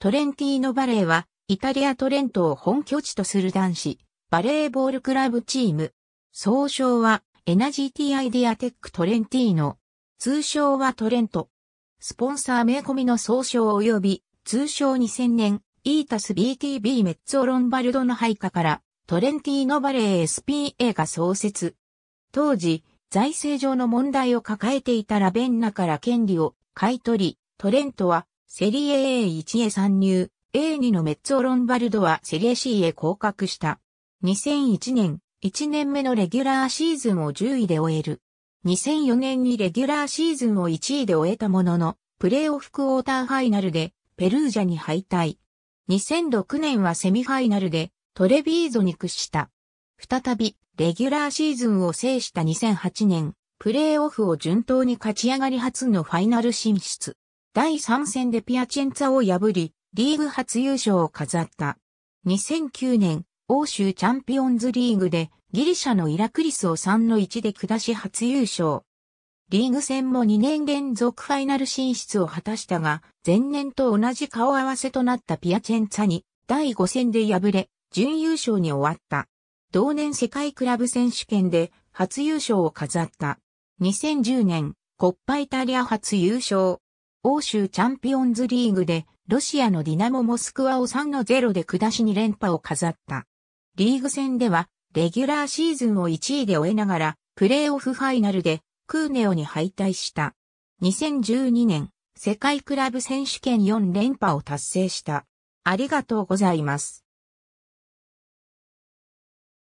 トレンティーノバレーは、イタリアトレントを本拠地とする男子、バレーボールクラブチーム。総称は、エナジーティアイディアテックトレンティーノ。通称はトレント。スポンサー名込みの総称及び、通称2000年、イータス BTB メッツオロンバルドの配下から、トレンティーノバレー SPA が創設。当時、財政上の問題を抱えていたラベンナから権利を買い取り、トレントはセリエ A1 へ参入、A2 のメッツオロンバルドはセリエ C へ降格した。2001年、1年目のレギュラーシーズンを10位で終える。2004年にレギュラーシーズンを1位で終えたものの、プレーオフクォーターファイナルでペルージャに敗退。2006年はセミファイナルでトレビーゾに屈した。再び、レギュラーシーズンを制した2008年、プレーオフを順当に勝ち上がり初のファイナル進出。第3戦でピアチェンツァを破り、リーグ初優勝を飾った。2009年、欧州チャンピオンズリーグでギリシャのイラクリスを3の1で下し初優勝。リーグ戦も2年連続ファイナル進出を果たしたが、前年と同じ顔合わせとなったピアチェンツァに第5戦で敗れ、準優勝に終わった。同年世界クラブ選手権で初優勝を飾った。2010年、コッパイタリア初優勝。欧州チャンピオンズリーグでロシアのディナモ・モスクワを3の0で下しに連覇を飾った。リーグ戦ではレギュラーシーズンを1位で終えながらプレーオフファイナルでクーネオに敗退した。2012年世界クラブ選手権4連覇を達成した。ありがとうございます。